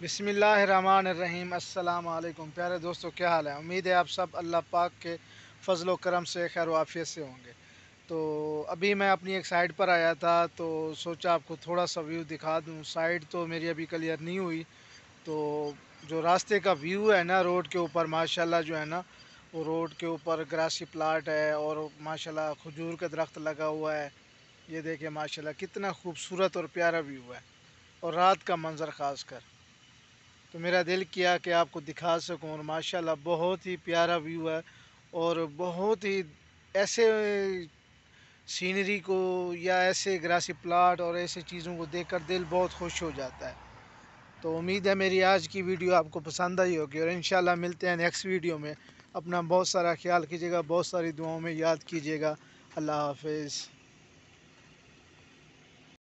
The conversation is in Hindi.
बसमीम अल्लाम प्यारे दोस्तों क्या हाल है उम्मीद है आप सब अल्लाह पाक के फजल करम से खैर वाफ़ियत से होंगे तो अभी मैं अपनी एक साइड पर आया था तो सोचा आपको थोड़ा सा व्यू दिखा दूँ साइड तो मेरी अभी क्लियर नहीं हुई तो जो रास्ते का व्यू है ना रोड के ऊपर माशाल्लाह जो है ना वो रोड के ऊपर ग्रासी प्लाट है और माशाल्लाह खजूर का दरख्त लगा हुआ है ये देखिए माशाल्लाह कितना खूबसूरत और प्यारा व्यू है और रात का मंज़र ख़ास कर तो मेरा दिल किया कि आपको दिखा सकूँ और माशाल्लाह बहुत ही प्यारा व्यू है और बहुत ही ऐसे सीनरी को या ऐसे ग्रासी प्लाट और ऐसे चीज़ों को देखकर दिल बहुत खुश हो जाता है तो उम्मीद है मेरी आज की वीडियो आपको पसंद आई होगी और इन मिलते हैं नेक्स्ट वीडियो में अपना बहुत सारा ख्याल कीजिएगा बहुत सारी दुआओं में याद कीजिएगा अल्लाह हाफिज़